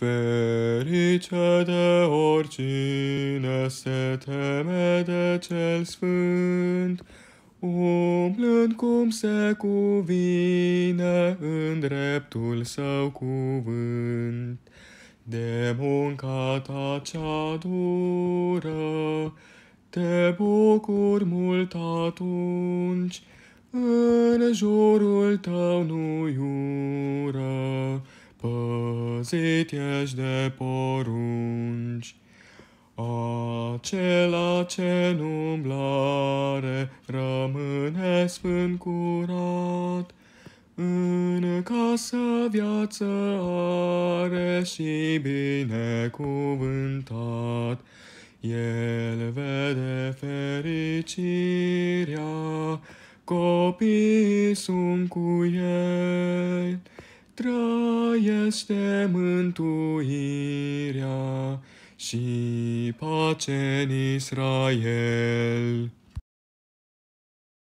Ferice de oricine se teme de cel sfânt, umblând cum se cuvine în dreptul său cuvânt. De munca ta cea dură, te bucur mult atunci, în jurul tău nu iură, păi păzit ești de porunci. Acela ce nu umblare rămâne sfânt curat, în casă viață are și binecuvântat. El vede fericirea, copiii sunt cu el trăiește mântuirea și pace în Israel.